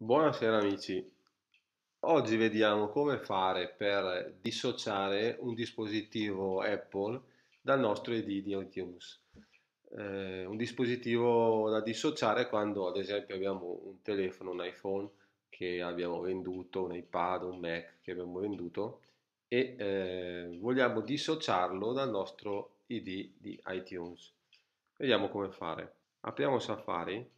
Buonasera amici, oggi vediamo come fare per dissociare un dispositivo Apple dal nostro ID di iTunes. Eh, un dispositivo da dissociare quando ad esempio abbiamo un telefono, un iPhone che abbiamo venduto, un iPad, un Mac che abbiamo venduto e eh, vogliamo dissociarlo dal nostro ID di iTunes. Vediamo come fare. Apriamo Safari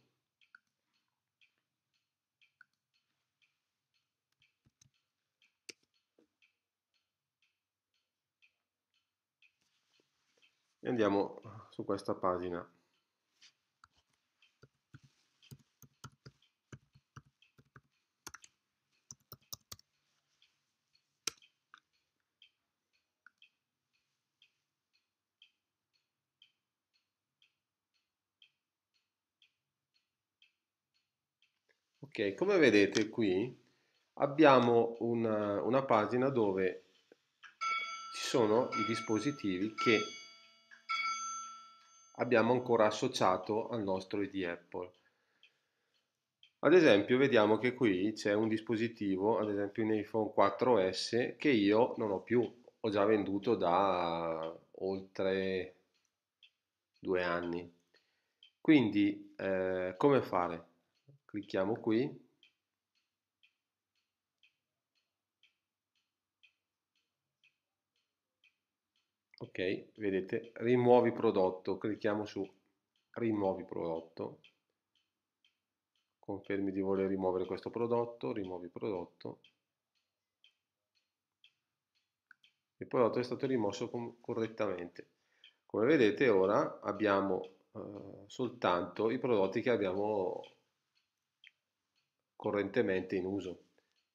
e andiamo su questa pagina. Ok, come vedete qui abbiamo una, una pagina dove ci sono i dispositivi che abbiamo ancora associato al nostro ID Apple. Ad esempio vediamo che qui c'è un dispositivo, ad esempio un iPhone 4S, che io non ho più, ho già venduto da oltre due anni. Quindi eh, come fare? Clicchiamo qui ok vedete rimuovi prodotto clicchiamo su rimuovi prodotto confermi di voler rimuovere questo prodotto rimuovi prodotto il prodotto è stato rimosso correttamente come vedete ora abbiamo eh, soltanto i prodotti che abbiamo correntemente in uso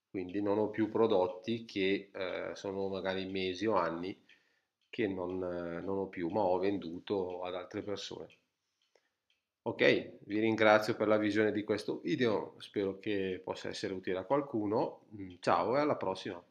quindi non ho più prodotti che eh, sono magari mesi o anni che non, eh, non ho più, ma ho venduto ad altre persone. Ok, vi ringrazio per la visione di questo video, spero che possa essere utile a qualcuno. Mm, ciao e alla prossima!